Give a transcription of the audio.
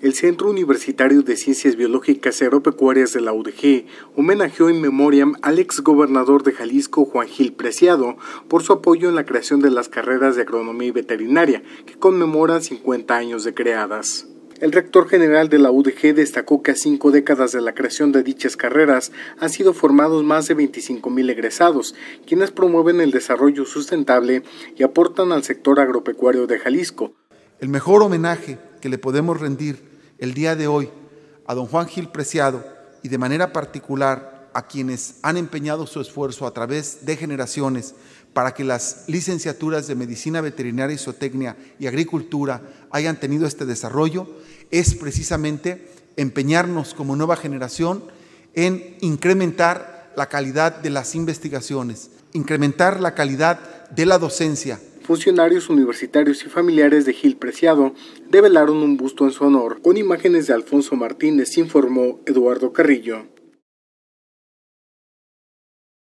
El Centro Universitario de Ciencias Biológicas y Agropecuarias de la UDG homenajeó en memoriam al ex gobernador de Jalisco Juan Gil Preciado por su apoyo en la creación de las carreras de agronomía y veterinaria que conmemoran 50 años de creadas. El rector general de la UDG destacó que a cinco décadas de la creación de dichas carreras han sido formados más de 25.000 egresados, quienes promueven el desarrollo sustentable y aportan al sector agropecuario de Jalisco. El mejor homenaje que le podemos rendir el día de hoy a don Juan Gil Preciado y de manera particular a quienes han empeñado su esfuerzo a través de generaciones para que las licenciaturas de Medicina Veterinaria y y Agricultura hayan tenido este desarrollo, es precisamente empeñarnos como nueva generación en incrementar la calidad de las investigaciones, incrementar la calidad de la docencia, funcionarios universitarios y familiares de Gil Preciado develaron un busto en su honor con imágenes de Alfonso Martínez, informó Eduardo Carrillo.